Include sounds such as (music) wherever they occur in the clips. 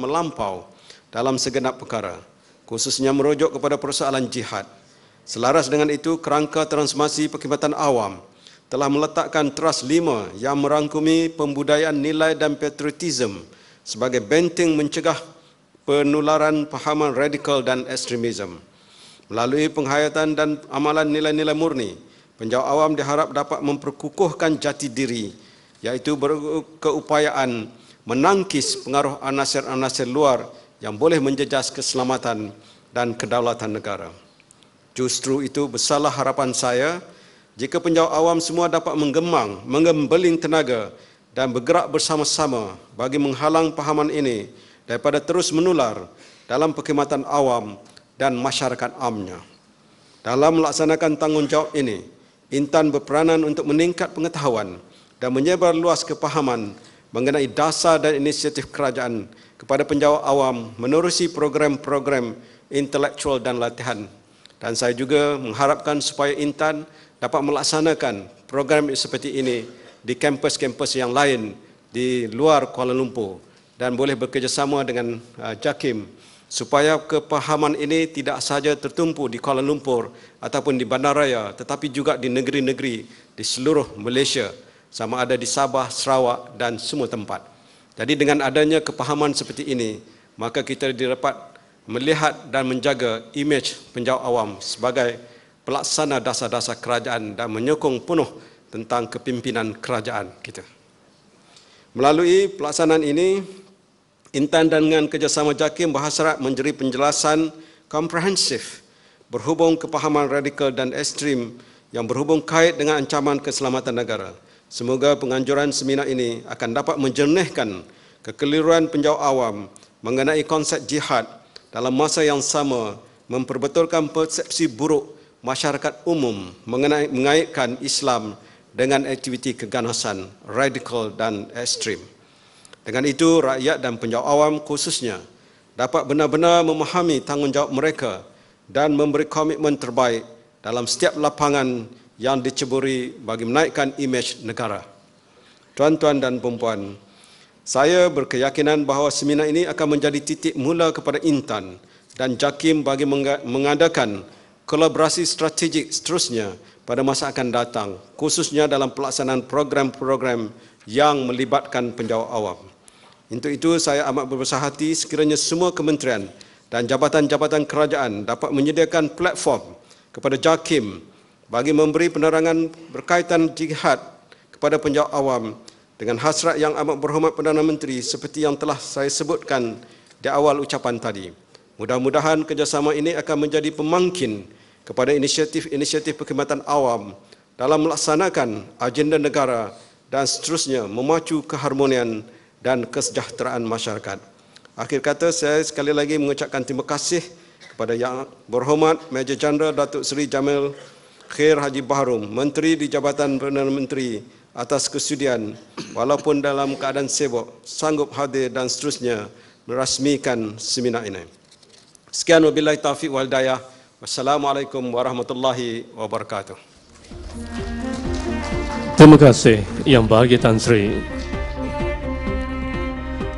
melampau dalam segenap perkara, khususnya merujuk kepada persoalan jihad. Selaras dengan itu, kerangka transformasi perkhidmatan awam telah meletakkan teras lima yang merangkumi pembudayaan nilai dan patriotisme sebagai benteng mencegah penularan pahaman radikal dan ekstremisme. Melalui penghayatan dan amalan nilai-nilai murni, penjawat awam diharap dapat memperkukuhkan jati diri iaitu berkeupayaan menangkis pengaruh anasir-anasir luar yang boleh menjejas keselamatan dan kedaulatan negara. Justru itu besarlah harapan saya jika penjawat awam semua dapat menggemang, mengembeling tenaga dan bergerak bersama-sama bagi menghalang pahaman ini daripada terus menular dalam perkhidmatan awam dan masyarakat amnya. Dalam melaksanakan tanggungjawab ini, Intan berperanan untuk meningkat pengetahuan dan menyebar luas kepahaman mengenai dasar dan inisiatif kerajaan kepada penjawa awam menerusi program-program intelektual dan latihan. Dan saya juga mengharapkan supaya Intan dapat melaksanakan program seperti ini di kampus-kampus yang lain di luar Kuala Lumpur dan boleh bekerjasama dengan uh, JAKIM supaya kepahaman ini tidak sahaja tertumpu di Kuala Lumpur ataupun di bandaraya tetapi juga di negeri-negeri di seluruh Malaysia sama ada di Sabah, Sarawak dan semua tempat. Jadi dengan adanya kepahaman seperti ini, maka kita dapat melihat dan menjaga imej penjawat awam sebagai pelaksana dasar-dasar kerajaan dan menyokong penuh tentang kepimpinan kerajaan kita. Melalui pelaksanaan ini, Intan dan dengan kerjasama JAKIM berhasrat menjadi penjelasan komprehensif berhubung kepahaman radikal dan ekstrim yang berhubung kait dengan ancaman keselamatan negara. Semoga penganjuran seminar ini akan dapat menjernihkan kekeliruan penjawat awam mengenai konsep jihad dalam masa yang sama memperbetulkan persepsi buruk masyarakat umum mengenai mengaitkan Islam dengan aktiviti keganasan, radikal dan ekstrim. Dengan itu, rakyat dan penjawat awam khususnya dapat benar-benar memahami tanggungjawab mereka dan memberi komitmen terbaik dalam setiap lapangan yang diceburi bagi menaikkan imej negara. Tuan-tuan dan puan-puan, saya berkeyakinan bahawa seminar ini akan menjadi titik mula kepada Intan dan JAKIM bagi mengadakan kolaborasi strategik seterusnya pada masa akan datang, khususnya dalam pelaksanaan program-program yang melibatkan penjawat awam. Untuk itu, saya amat berbesar hati sekiranya semua kementerian dan jabatan-jabatan kerajaan dapat menyediakan platform kepada JAKIM bagi memberi penerangan berkaitan jihad kepada penjawab awam dengan hasrat yang amat berhormat Perdana Menteri seperti yang telah saya sebutkan di awal ucapan tadi. Mudah-mudahan kerjasama ini akan menjadi pemangkin kepada inisiatif-inisiatif perkhidmatan awam dalam melaksanakan agenda negara dan seterusnya memacu keharmonian dan kesejahteraan masyarakat. Akhir kata saya sekali lagi mengucapkan terima kasih kepada yang berhormat Major Jeneral Datuk Seri Jamil Khair Haji Bahrum, Menteri di Jabatan Perdana Menteri atas kesudian walaupun dalam keadaan sibuk sanggup hadir dan seterusnya merasmikan seminar ini. Sekian wabillahi taufiq wal hidayah. Wassalamualaikum warahmatullahi wabarakatuh. Terima kasih yang bahagia Tan Sri.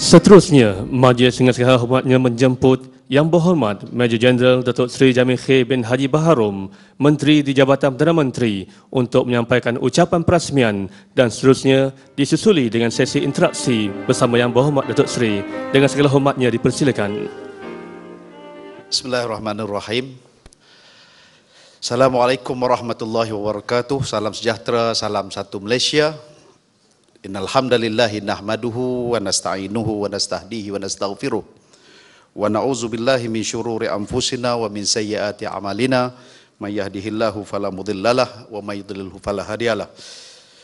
Seterusnya, Majlis Sengah Sekarang Hormatnya menjemput yang berhormat Major Jeneral Datuk Seri Jamil Khair bin Haji Baharum, Menteri di Jabatan Perdana Menteri untuk menyampaikan ucapan perasmian dan seterusnya disusuli dengan sesi interaksi bersama Yang Berhormat Datuk Seri dengan segala hormatnya dipersilakan. Bismillahirrahmanirrahim. Assalamualaikum warahmatullahi wabarakatuh. Salam sejahtera, salam satu Malaysia. Innalhamdalillahi nahmaduhu wa nasta'inuhu wa nasta'dihi wa nasta'ufiruhu wa na'udzu billahi min syururi anfusina wa min sayyiati amalina may yahdihillahu fala mudhillalah wa may yudlilhu fala hadiyalah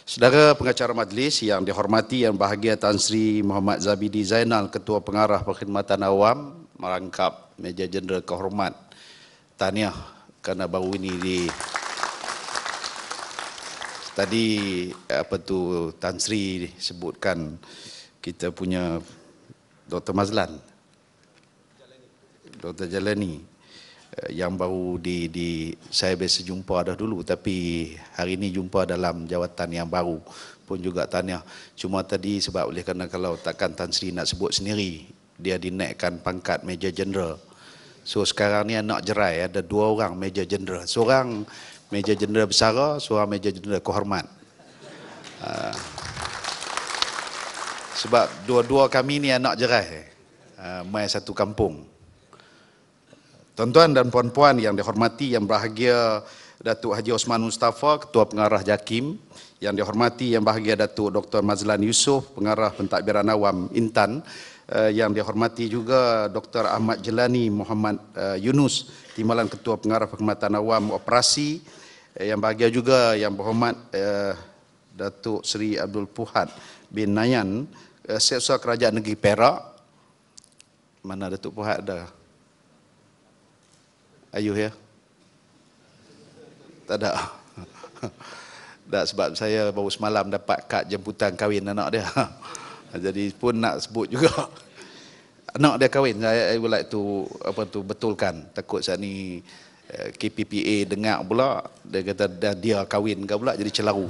Saudara pengacara majlis yang dihormati yang bahagia Tan Sri Muhammad Zabidi Zainal Ketua Pengarah Perkhidmatan Awam merangkap Meja Jenderal Kehormat Tahniah kerana baru ini di tadi apa tu Tan Sri sebutkan kita punya Dr. Mazlan Dr. Jalani eh, yang baru di, di saya biasa jumpa dah dulu tapi hari ini jumpa dalam jawatan yang baru pun juga tanya cuma tadi sebab oleh kerana kalau takkan Tan Sri nak sebut sendiri dia dinaikkan pangkat Major General so sekarang ni anak jerai ada dua orang Major General seorang Major General Besara seorang Major General Kehormat uh, sebab dua-dua kami ni anak jerai uh, eh, main satu kampung Tuan-tuan dan puan-puan yang dihormati, yang berbahagia Datuk Haji Osman Mustafa, Ketua Pengarah JAKIM, yang dihormati, yang berbahagia Datuk Dr. Mazlan Yusof, Pengarah Pentadbiran Awam Intan, eh, yang dihormati juga Dr. Ahmad Jelani Muhammad eh, Yunus, Timbalan Ketua Pengarah Perkhidmatan Awam Operasi, eh, yang berbahagia juga yang berhormat Datuk Seri Abdul Puhat bin Nayan, Setiausaha Kerajaan Negeri Perak, mana Datuk Puhat dah Are you here? Tak ada. (laughs) Tak sebab saya baru semalam dapat kad jemputan kahwin anak dia. (laughs) Jadi pun nak sebut juga. (laughs) Anak dia kahwin. Saya I would like to apa tu betulkan. Takut saya ni eh, KPPA dengar pula dia kata dah dia kahwin ke pula jadi celaru.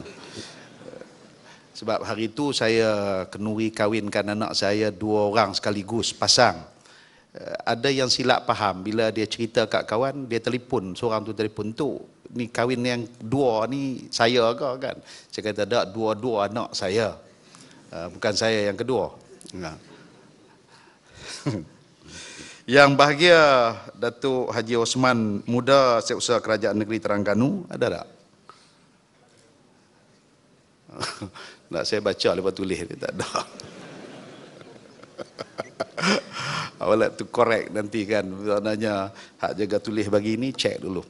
Sebab hari tu saya kenuri kahwinkan anak saya dua orang sekaligus pasang. Eh, ada yang silap faham bila dia cerita kat kawan dia telefon seorang tu telefon tu ni kahwin yang dua ni saya ke kan saya kata tak dua-dua anak saya eh, bukan saya yang kedua (laughs) yang bahagia Datuk Haji Osman muda setiausaha kerajaan negeri Terengganu ada tak (laughs) nak saya baca lepas tulis tak ada (laughs) awak nak tu correct nanti kan maknanya hak jaga tulis bagi ini check dulu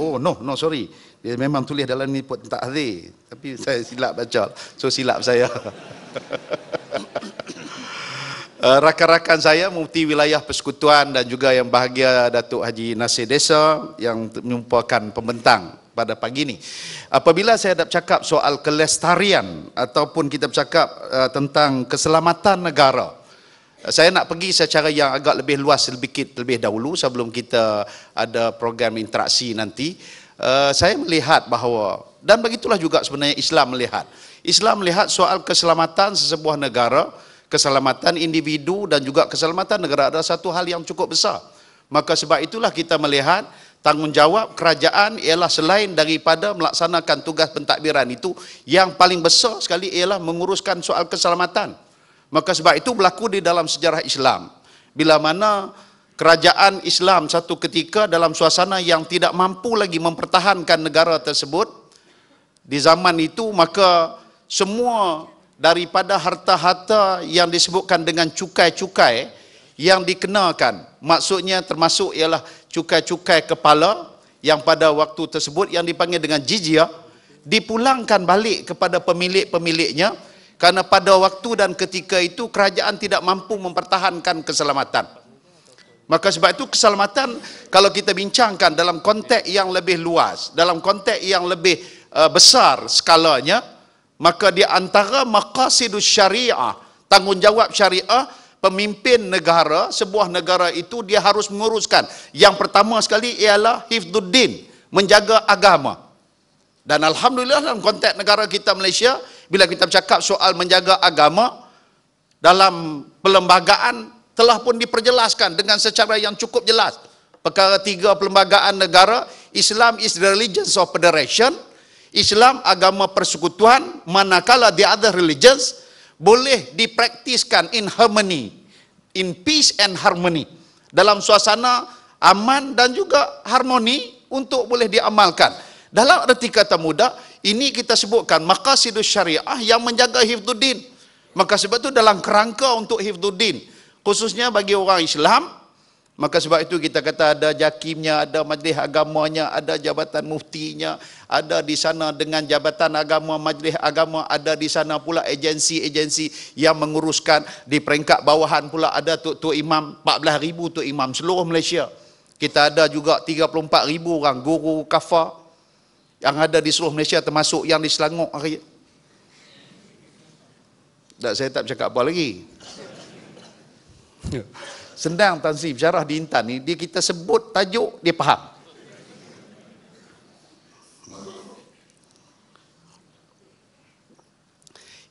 oh no no sorry dia memang tulis dalam ni pun tak hari tapi saya silap baca so silap saya (laughs) eh, rakan-rakan saya mufti wilayah persekutuan dan juga yang bahagia Datuk Haji Nasir Desa yang menyumpahkan pembentang pada pagi ini. Apabila saya dapat cakap soal kelestarian ataupun kita bercakap uh, tentang keselamatan negara, saya nak pergi secara yang agak lebih luas sedikit lebih dahulu sebelum kita ada program interaksi nanti. Uh, saya melihat bahawa dan begitulah juga sebenarnya Islam melihat. Islam melihat soal keselamatan sebuah negara, keselamatan individu dan juga keselamatan negara adalah satu hal yang cukup besar. Maka sebab itulah kita melihat tanggungjawab kerajaan ialah selain daripada melaksanakan tugas pentadbiran itu yang paling besar sekali ialah menguruskan soal keselamatan. Maka sebab itu berlaku di dalam sejarah Islam. Bila mana kerajaan Islam satu ketika dalam suasana yang tidak mampu lagi mempertahankan negara tersebut, di zaman itu maka semua daripada harta-harta yang disebutkan dengan cukai-cukai yang dikenakan, maksudnya termasuk ialah cukai-cukai kepala yang pada waktu tersebut yang dipanggil dengan jizya, dipulangkan balik kepada pemilik-pemiliknya Karena pada waktu dan ketika itu kerajaan tidak mampu mempertahankan keselamatan. Maka sebab itu keselamatan kalau kita bincangkan dalam konteks yang lebih luas, dalam konteks yang lebih uh, besar skalanya, maka di antara maqasidus syariah, tanggungjawab syariah pemimpin negara, sebuah negara itu dia harus menguruskan. Yang pertama sekali ialah hifduddin, menjaga agama. Dan alhamdulillah dalam konteks negara kita Malaysia, bila kita bercakap soal menjaga agama dalam perlembagaan telah pun diperjelaskan dengan secara yang cukup jelas perkara tiga perlembagaan negara Islam is the religion of federation Islam agama persekutuan manakala the other religions boleh dipraktiskan in harmony in peace and harmony dalam suasana aman dan juga harmoni untuk boleh diamalkan dalam erti kata muda ini kita sebutkan maqasidus syariah yang menjaga hifduddin. Maka sebab itu dalam kerangka untuk hifduddin, khususnya bagi orang Islam, maka sebab itu kita kata ada jakimnya, ada majlis agamanya, ada jabatan muftinya, ada di sana dengan jabatan agama, majlis agama, ada di sana pula agensi-agensi yang menguruskan di peringkat bawahan pula ada tu tuk imam, ribu tu imam seluruh Malaysia. Kita ada juga 34 ribu orang guru kafar, yang ada di seluruh Malaysia termasuk yang di Selangor hari tak saya tak cakap apa lagi (laughs) sendang Tan Sri bicara di Intan ni dia kita sebut tajuk dia faham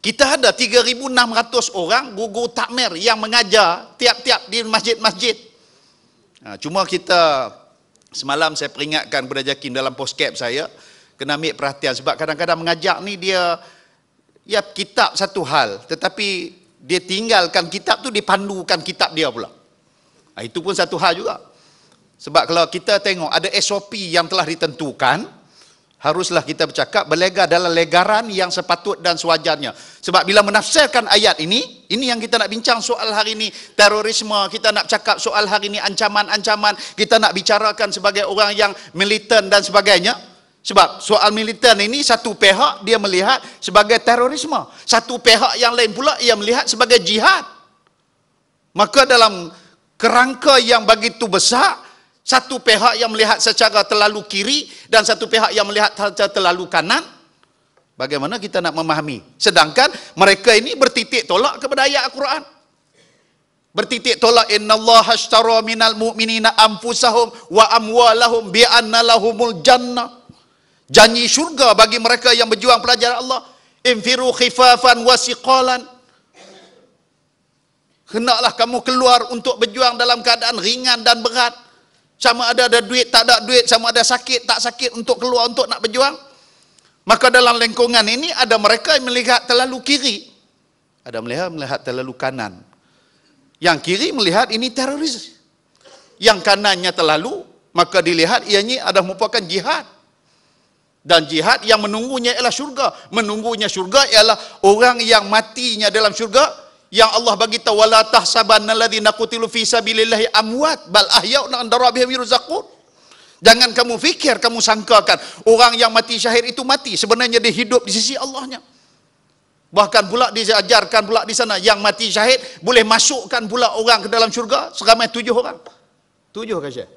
kita ada 3600 orang guru takmir yang mengajar tiap-tiap di masjid-masjid ha, cuma kita semalam saya peringatkan kepada dalam postcap saya kena ambil perhatian sebab kadang-kadang mengajak ni dia ya kitab satu hal tetapi dia tinggalkan kitab tu dipandukan kitab dia pula ha, itu pun satu hal juga sebab kalau kita tengok ada SOP yang telah ditentukan haruslah kita bercakap berlega dalam legaran yang sepatut dan sewajarnya sebab bila menafsirkan ayat ini ini yang kita nak bincang soal hari ini terorisme kita nak cakap soal hari ini ancaman-ancaman kita nak bicarakan sebagai orang yang militan dan sebagainya sebab soal militan ini satu pihak dia melihat sebagai terorisme. Satu pihak yang lain pula ia melihat sebagai jihad. Maka dalam kerangka yang begitu besar, satu pihak yang melihat secara terlalu kiri dan satu pihak yang melihat secara terlalu kanan, bagaimana kita nak memahami? Sedangkan mereka ini bertitik tolak kepada ayat Al-Quran. Bertitik tolak inna Allah hashtara minal mu'minina anfusahum wa amwalahum bi'anna lahumul jannah. Janji syurga bagi mereka yang berjuang pelajar Allah. Infiru khifafan wasiqalan. Hendaklah kamu keluar untuk berjuang dalam keadaan ringan dan berat. Sama ada ada duit, tak ada duit. Sama ada sakit, tak sakit untuk keluar untuk nak berjuang. Maka dalam lingkungan ini ada mereka yang melihat terlalu kiri. Ada melihat melihat terlalu kanan. Yang kiri melihat ini teroris. Yang kanannya terlalu, maka dilihat ianya ada merupakan jihad dan jihad yang menunggunya ialah syurga menunggunya syurga ialah orang yang matinya dalam syurga yang Allah bagi tahu wala tahsaban alladziina qutilu fi sabilillahi amwat bal ahya'un 'inda rabbihim yurzaqun jangan kamu fikir kamu sangkakan orang yang mati syahid itu mati sebenarnya dia hidup di sisi Allahnya bahkan pula diajarkan pula di sana yang mati syahid boleh masukkan pula orang ke dalam syurga seramai tujuh orang tujuh kan syekh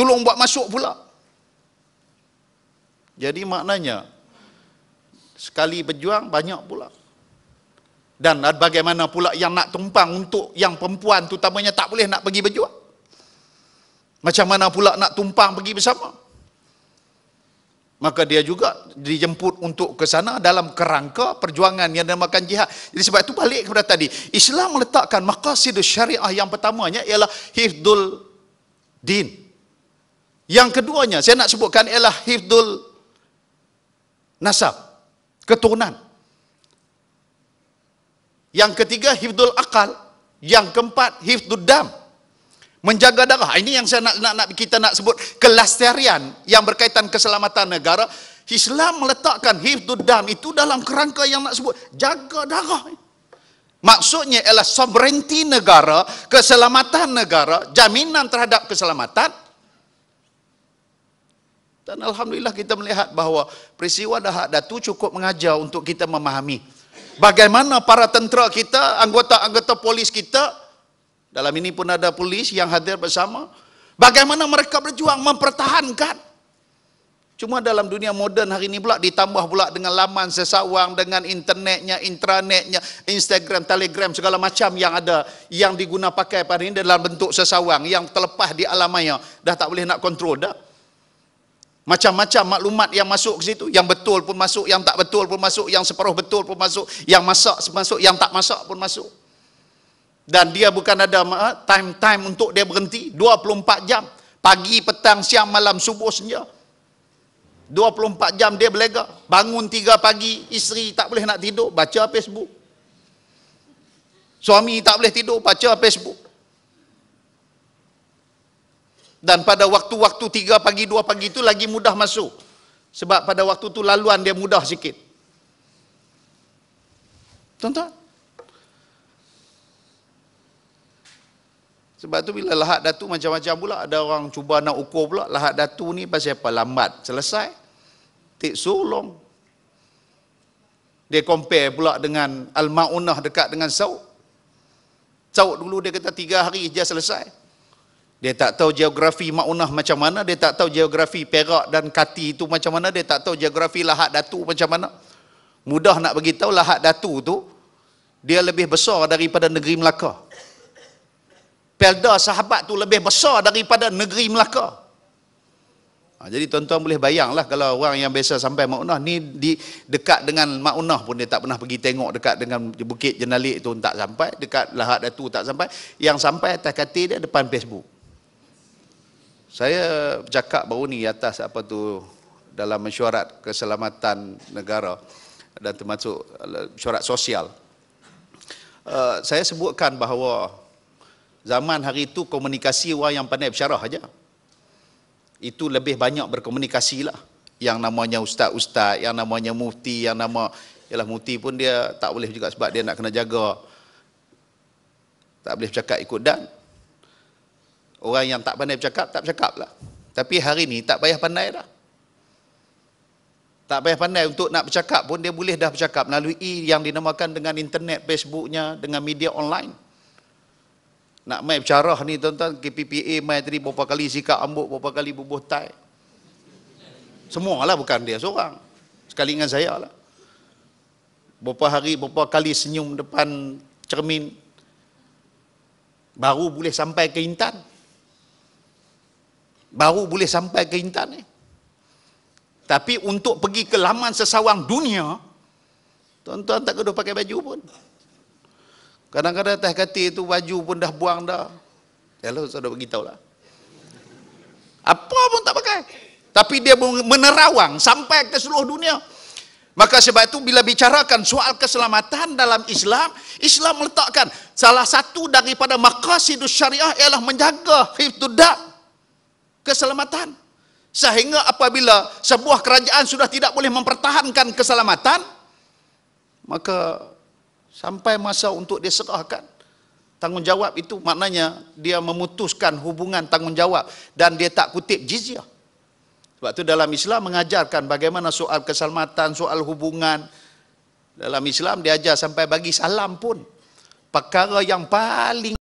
Tolong buat masuk pula. Jadi maknanya, sekali berjuang banyak pula. Dan bagaimana pula yang nak tumpang untuk yang perempuan tu terutamanya tak boleh nak pergi berjuang. Macam mana pula nak tumpang pergi bersama. Maka dia juga dijemput untuk ke sana dalam kerangka perjuangan yang dinamakan jihad. Jadi sebab itu balik kepada tadi. Islam meletakkan maqasid syariah yang pertamanya ialah hifdul din. Yang keduanya saya nak sebutkan ialah hifdul nasab, keturunan. Yang ketiga hifdul akal, yang keempat hifdul dam, menjaga darah. Ah, ini yang saya nak nak, nak kita nak sebut kelasterian yang berkaitan keselamatan negara. Islam meletakkan hifdul dam itu dalam kerangka yang nak sebut jaga darah. Maksudnya ialah sovereignty negara, keselamatan negara, jaminan terhadap keselamatan dan Alhamdulillah kita melihat bahawa peristiwa dahak datu cukup mengajar untuk kita memahami bagaimana para tentera kita, anggota-anggota polis kita, dalam ini pun ada polis yang hadir bersama, bagaimana mereka berjuang mempertahankan. Cuma dalam dunia moden hari ini pula ditambah pula dengan laman sesawang, dengan internetnya, intranetnya, Instagram, Telegram, segala macam yang ada, yang pakai pada ini dalam bentuk sesawang, yang terlepas di alam maya, dah tak boleh nak kontrol dah. Macam-macam maklumat yang masuk ke situ, yang betul pun masuk, yang tak betul pun masuk, yang separuh betul pun masuk, yang masak pun masuk, yang tak masak pun masuk. Dan dia bukan ada ha, time-time untuk dia berhenti, 24 jam. Pagi, petang, siang, malam, subuh senja. 24 jam dia berlega. Bangun 3 pagi, isteri tak boleh nak tidur, baca Facebook. Suami tak boleh tidur, baca Facebook. Dan pada waktu-waktu 3 pagi, 2 pagi itu lagi mudah masuk. Sebab pada waktu itu laluan dia mudah sikit. Tuan-tuan? Sebab tu bila lahat datu macam-macam pula, ada orang cuba nak ukur pula, lahat datu ni pasal apa? Lambat. Selesai. Take so long. Dia compare pula dengan Al-Ma'unah dekat dengan Saud. Saud dulu dia kata tiga hari je selesai. Dia tak tahu geografi Maunah macam mana, dia tak tahu geografi Perak dan Kati itu macam mana, dia tak tahu geografi Lahat Datu macam mana. Mudah nak bagi tahu Lahat Datu tu dia lebih besar daripada negeri Melaka. Pelda sahabat tu lebih besar daripada negeri Melaka. Ha, jadi tuan-tuan boleh bayanglah kalau orang yang biasa sampai Maunah ni di dekat dengan Maunah pun dia tak pernah pergi tengok dekat dengan Bukit Jenalik tu tak sampai, dekat Lahat Datu tak sampai. Yang sampai atas kati dia depan Facebook. Saya cakap baru ni atas apa tu dalam mesyuarat keselamatan negara dan termasuk eh, mesyuarat sosial. Uh, saya sebutkan bahawa zaman hari itu komunikasi orang yang pandai bersyarah saja. Itu lebih banyak berkomunikasi lah. Yang namanya ustaz-ustaz, yang namanya mufti, yang nama ialah mufti pun dia tak boleh juga sebab dia nak kena jaga. Tak boleh bercakap ikut dan Orang yang tak pandai bercakap, tak bercakap lah. Tapi hari ni tak payah pandai dah. Tak payah pandai untuk nak bercakap pun dia boleh dah bercakap melalui e yang dinamakan dengan internet, Facebooknya, dengan media online. Nak main bicara ni tuan-tuan, KPPA main tadi berapa kali sikap ambuk, berapa kali bubuh tai. lah bukan dia seorang. Sekali dengan saya lah. Berapa hari, berapa kali senyum depan cermin, baru boleh sampai ke Intan baru boleh sampai ke Intan ni. Tapi untuk pergi ke laman sesawang dunia, tuan-tuan tak kena pakai baju pun. Kadang-kadang atas katil tu baju pun dah buang dah. Hello, saya dah beritahu lah. Apa pun tak pakai. Tapi dia menerawang sampai ke seluruh dunia. Maka sebab itu bila bicarakan soal keselamatan dalam Islam, Islam meletakkan salah satu daripada makasidus syariah ialah menjaga hifdudak, keselamatan. Sehingga apabila sebuah kerajaan sudah tidak boleh mempertahankan keselamatan, maka sampai masa untuk dia serahkan tanggungjawab itu maknanya dia memutuskan hubungan tanggungjawab dan dia tak kutip jizyah. Sebab itu dalam Islam mengajarkan bagaimana soal keselamatan, soal hubungan. Dalam Islam diajar sampai bagi salam pun. Perkara yang paling